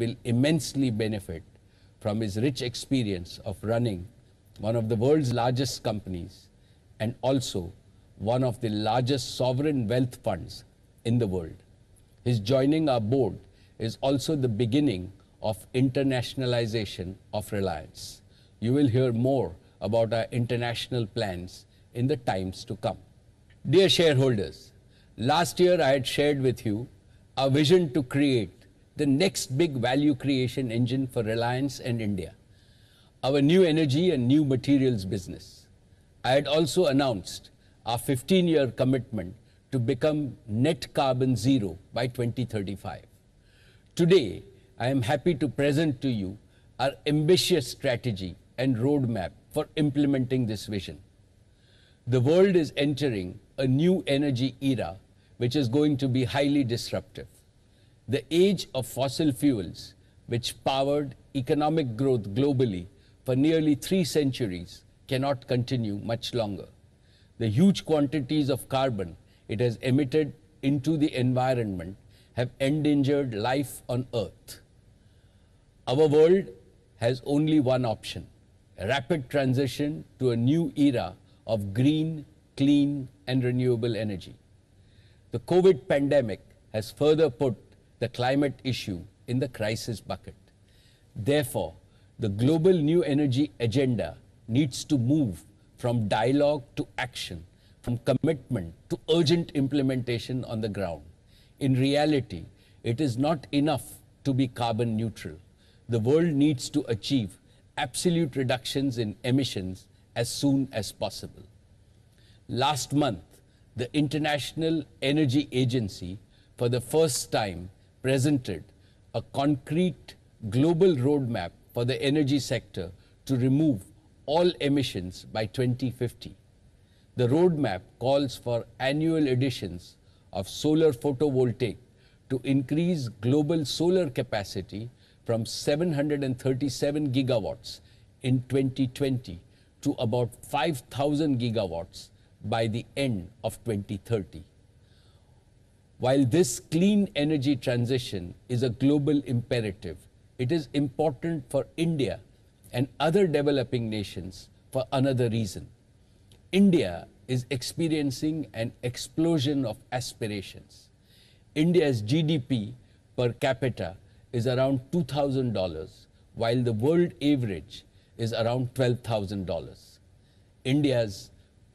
will immensely benefit from his rich experience of running one of the world's largest companies and also one of the largest sovereign wealth funds in the world. His joining our board is also the beginning of internationalization of Reliance. You will hear more about our international plans in the times to come. Dear shareholders, last year I had shared with you a vision to create the next big value creation engine for Reliance and India, our new energy and new materials business. I had also announced our 15-year commitment to become net carbon zero by 2035. Today, I am happy to present to you our ambitious strategy and roadmap for implementing this vision. The world is entering a new energy era, which is going to be highly disruptive. The age of fossil fuels, which powered economic growth globally for nearly three centuries, cannot continue much longer. The huge quantities of carbon it has emitted into the environment have endangered life on Earth. Our world has only one option a rapid transition to a new era of green, clean, and renewable energy. The COVID pandemic has further put the climate issue in the crisis bucket. Therefore, the global new energy agenda needs to move from dialogue to action, from commitment to urgent implementation on the ground. In reality, it is not enough to be carbon neutral. The world needs to achieve absolute reductions in emissions as soon as possible. Last month, the International Energy Agency, for the first time, presented a concrete global roadmap for the energy sector to remove all emissions by 2050. The roadmap calls for annual additions of solar photovoltaic to increase global solar capacity from 737 gigawatts in 2020 to about 5,000 gigawatts by the end of 2030. While this clean energy transition is a global imperative, it is important for India and other developing nations for another reason. India is experiencing an explosion of aspirations. India's GDP per capita is around $2,000, while the world average is around $12,000. India's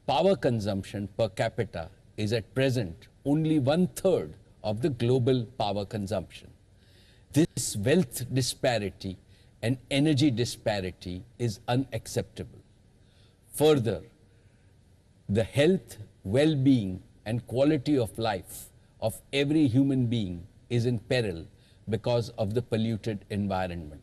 power consumption per capita is at present only one third of the global power consumption. This wealth disparity and energy disparity is unacceptable. Further, the health, well being, and quality of life of every human being is in peril because of the polluted environment.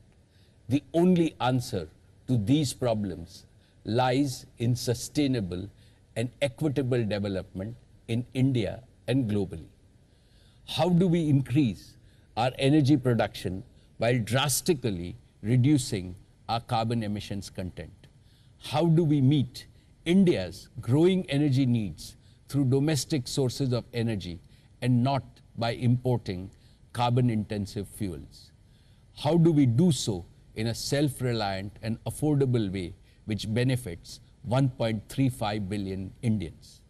The only answer to these problems lies in sustainable and equitable development in India and globally. How do we increase our energy production while drastically reducing our carbon emissions content? How do we meet India's growing energy needs through domestic sources of energy and not by importing carbon intensive fuels? How do we do so in a self reliant and affordable way which benefits 1.35 billion Indians?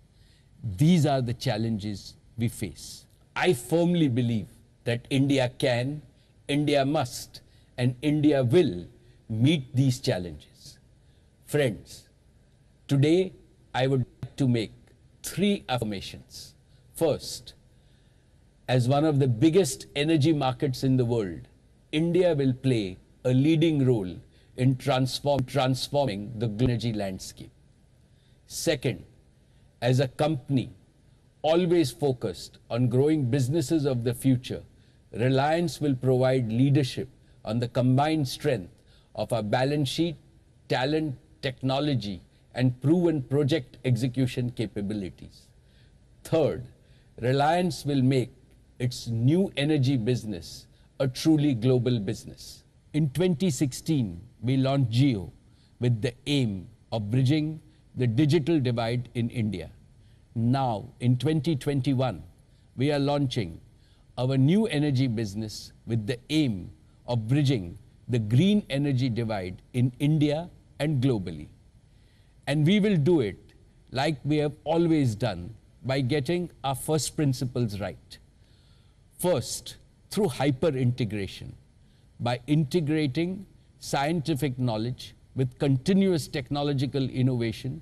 These are the challenges we face. I firmly believe that India can, India must, and India will meet these challenges. Friends, today I would like to make three affirmations. First, as one of the biggest energy markets in the world, India will play a leading role in transform, transforming the energy landscape. Second, as a company always focused on growing businesses of the future, Reliance will provide leadership on the combined strength of our balance sheet, talent, technology, and proven project execution capabilities. Third, Reliance will make its new energy business a truly global business. In 2016, we launched Geo with the aim of bridging the digital divide in India. Now, in 2021, we are launching our new energy business with the aim of bridging the green energy divide in India and globally. And we will do it like we have always done by getting our first principles right. First, through hyper integration, by integrating scientific knowledge with continuous technological innovation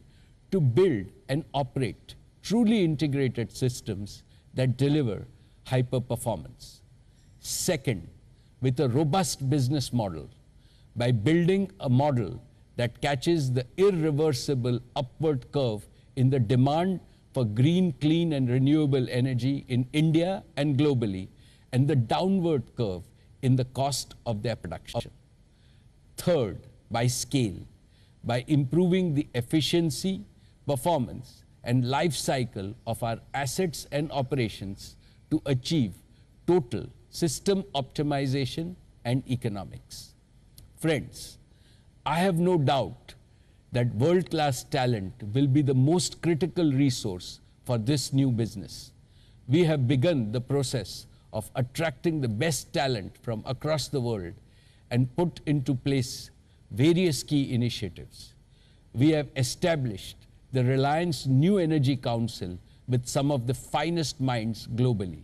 to build and operate truly integrated systems that deliver hyper performance. Second, with a robust business model by building a model that catches the irreversible upward curve in the demand for green, clean, and renewable energy in India and globally, and the downward curve in the cost of their production. Third, by scale, by improving the efficiency, performance, and life cycle of our assets and operations to achieve total system optimization and economics. Friends, I have no doubt that world-class talent will be the most critical resource for this new business. We have begun the process of attracting the best talent from across the world and put into place various key initiatives. We have established the Reliance New Energy Council with some of the finest minds globally.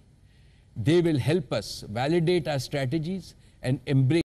They will help us validate our strategies and embrace